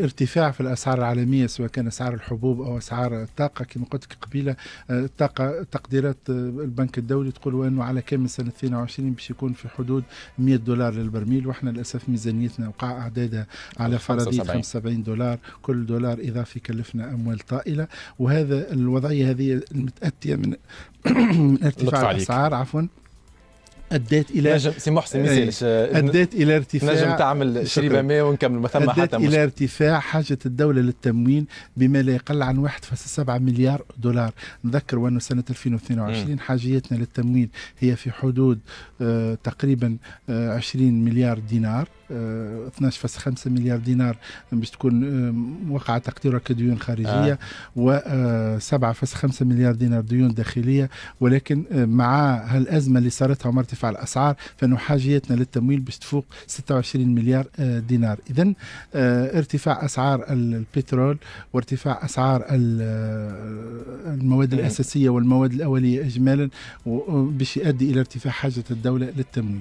ارتفاع في الاسعار العالميه سواء كان اسعار الحبوب او اسعار الطاقه كما قلت قبيله آه، الطاقه تقديرات آه، البنك الدولي تقول انه على كامل سنه 22 باش يكون في حدود 100 دولار للبرميل واحنا للاسف ميزانيتنا وقع اعدادها على فرضيه 75 دولار كل دولار اضافي كلفنا اموال طائله وهذا الوضعيه هذه المتاتيه من ارتفاع الاسعار عفوا ادت الى نجم سي محسن إيه، ميسالش ادت الى ارتفاع نجم تعمل شريبه ماء ونكمل ما ثم حتى الى ارتفاع حاجه الدوله للتموين بما لا يقل عن 1.7 مليار دولار نذكر وانه سنه 2022 م. حاجيتنا للتموين هي في حدود آه تقريبا آه 20 مليار دينار 12.5 آه، مليار دينار باش تكون آه، وقع تقديرها كديون خارجيه آه. و 7.5 آه، مليار دينار ديون داخليه ولكن مع هالازمه اللي صارتها ومرتفع الاسعار فانه حاجيتنا للتمويل باش تفوق 26 مليار آه، دينار اذا آه، ارتفاع اسعار البترول وارتفاع اسعار آه، المواد إيه. الاساسيه والمواد الاوليه اجمالا باش يؤدي الى ارتفاع حاجه الدوله للتمويل